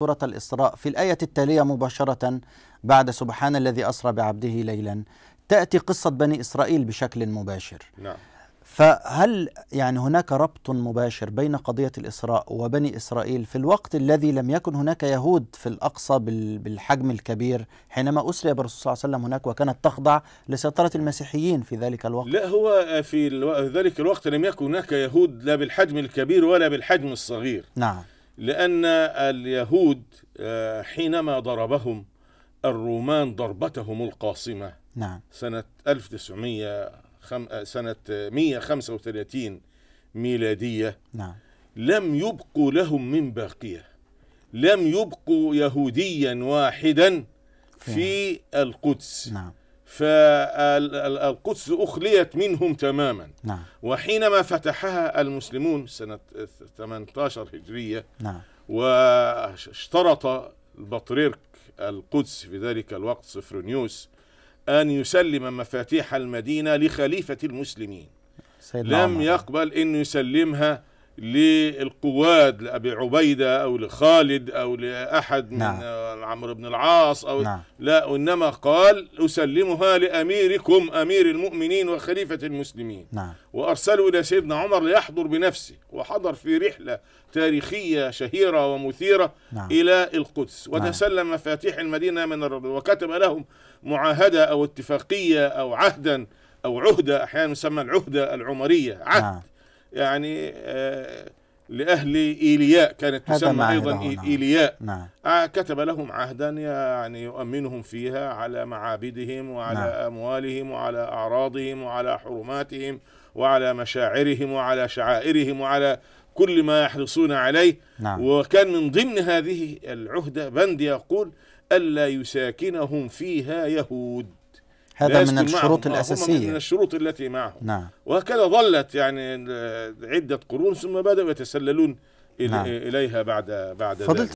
سورة الإسراء في الآية التالية مباشرة بعد سبحان الذي أسرى بعبده ليلا تأتي قصة بني إسرائيل بشكل مباشر نعم. فهل يعني هناك ربط مباشر بين قضية الإسراء وبني إسرائيل في الوقت الذي لم يكن هناك يهود في الأقصى بالحجم الكبير حينما أسري بالرسول صلى الله عليه وسلم هناك وكانت تخضع لسيطرة المسيحيين في ذلك الوقت لا هو في ذلك الوقت لم يكن هناك يهود لا بالحجم الكبير ولا بالحجم الصغير نعم لأن اليهود آه، حينما ضربهم الرومان ضربتهم القاصمة نعم سنة 1900 آه، سنة 135 ميلادية نعم لم يبقوا لهم من باقية لم يبقوا يهوديا واحدا في القدس نعم فالقدس أخليت منهم تماما نعم. وحينما فتحها المسلمون سنة 18 هجرية نعم. واشترط البطريرك القدس في ذلك الوقت صفرونيوس أن يسلم مفاتيح المدينة لخليفة المسلمين لم عمر. يقبل أن يسلمها للقواد لأبي عبيدة أو لخالد أو لأحد من نعم. عمرو بن العاص أو نعم. لا وإنما قال أسلمها لأميركم أمير المؤمنين وخليفة المسلمين نعم. وأرسلوا إلى سيدنا عمر ليحضر بنفسه وحضر في رحلة تاريخية شهيرة ومثيرة نعم. إلى القدس نعم. وتسلم نعم. مفاتيح المدينة من الرب وكتب لهم معاهدة أو اتفاقية أو عهدا أو عهدة أحيانا يسمى العهدة العمرية عهد نعم. يعني آه لأهل إيلياء كانت تسمى أيضا نعم. إيلياء نعم. آه، كتب لهم عهدا يعني يؤمنهم فيها على معابدهم وعلى نعم. أموالهم وعلى أعراضهم وعلى حرماتهم وعلى مشاعرهم وعلى شعائرهم وعلى كل ما يحرصون عليه نعم. وكان من ضمن هذه العهدة بند يقول ألا يساكنهم فيها يهود هذا من الشروط معهم. الأساسية من الشروط التي معهم نعم. وهكذا ظلت يعني عدة قرون ثم بدأوا يتسللون نعم. إليها بعد بعد فضلت